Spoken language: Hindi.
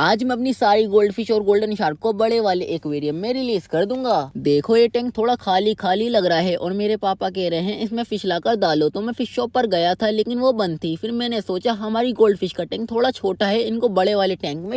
आज मैं अपनी सारी गोल्ड फिश और गोल्डन शार्क को बड़े वाले एक्वेरियम में रिलीज कर दूंगा देखो ये टैंक थोड़ा खाली खाली लग रहा है और मेरे पापा कह रहे हैं इसमें फिश लाकर डालो तो मैं फिश शॉप पर गया था लेकिन वो बंद थी फिर मैंने सोचा हमारी गोल्ड फिश का टैंक थोड़ा छोटा है इनको बड़े वाले टैंक में